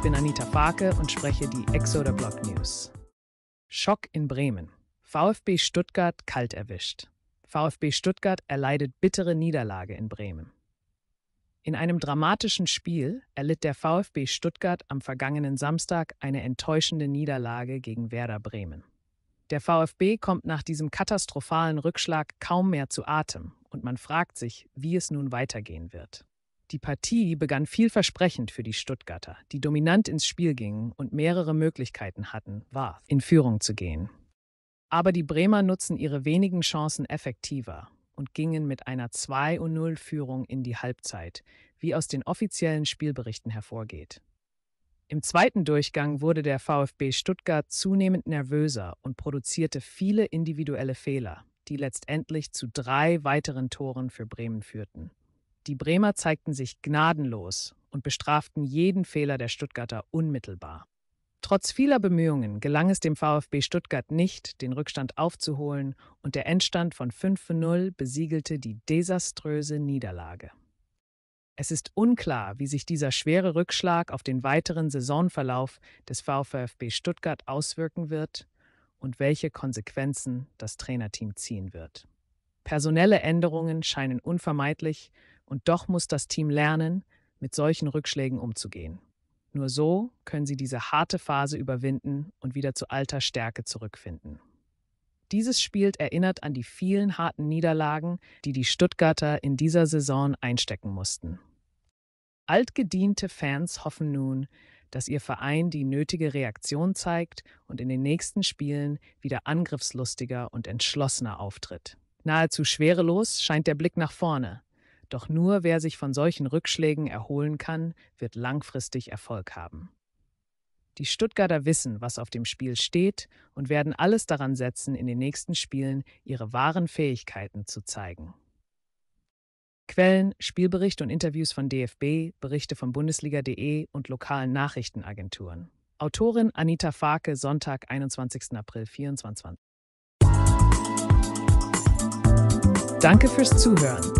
Ich bin Anita Farke und spreche die Exoder Block News. Schock in Bremen. VfB Stuttgart kalt erwischt. VfB Stuttgart erleidet bittere Niederlage in Bremen. In einem dramatischen Spiel erlitt der VfB Stuttgart am vergangenen Samstag eine enttäuschende Niederlage gegen Werder Bremen. Der VfB kommt nach diesem katastrophalen Rückschlag kaum mehr zu Atem und man fragt sich, wie es nun weitergehen wird. Die Partie begann vielversprechend für die Stuttgarter, die dominant ins Spiel gingen und mehrere Möglichkeiten hatten, war in Führung zu gehen. Aber die Bremer nutzen ihre wenigen Chancen effektiver und gingen mit einer 2-0-Führung in die Halbzeit, wie aus den offiziellen Spielberichten hervorgeht. Im zweiten Durchgang wurde der VfB Stuttgart zunehmend nervöser und produzierte viele individuelle Fehler, die letztendlich zu drei weiteren Toren für Bremen führten. Die Bremer zeigten sich gnadenlos und bestraften jeden Fehler der Stuttgarter unmittelbar. Trotz vieler Bemühungen gelang es dem VfB Stuttgart nicht, den Rückstand aufzuholen und der Endstand von 5-0 besiegelte die desaströse Niederlage. Es ist unklar, wie sich dieser schwere Rückschlag auf den weiteren Saisonverlauf des VfB Stuttgart auswirken wird und welche Konsequenzen das Trainerteam ziehen wird. Personelle Änderungen scheinen unvermeidlich, und doch muss das Team lernen, mit solchen Rückschlägen umzugehen. Nur so können sie diese harte Phase überwinden und wieder zu alter Stärke zurückfinden. Dieses Spiel erinnert an die vielen harten Niederlagen, die die Stuttgarter in dieser Saison einstecken mussten. Altgediente Fans hoffen nun, dass ihr Verein die nötige Reaktion zeigt und in den nächsten Spielen wieder angriffslustiger und entschlossener auftritt. Nahezu schwerelos scheint der Blick nach vorne, doch nur wer sich von solchen Rückschlägen erholen kann, wird langfristig Erfolg haben. Die Stuttgarter wissen, was auf dem Spiel steht und werden alles daran setzen, in den nächsten Spielen ihre wahren Fähigkeiten zu zeigen. Quellen, Spielberichte und Interviews von DFB, Berichte von Bundesliga.de und lokalen Nachrichtenagenturen. Autorin Anita Farke, Sonntag, 21. April 2024. Danke fürs Zuhören.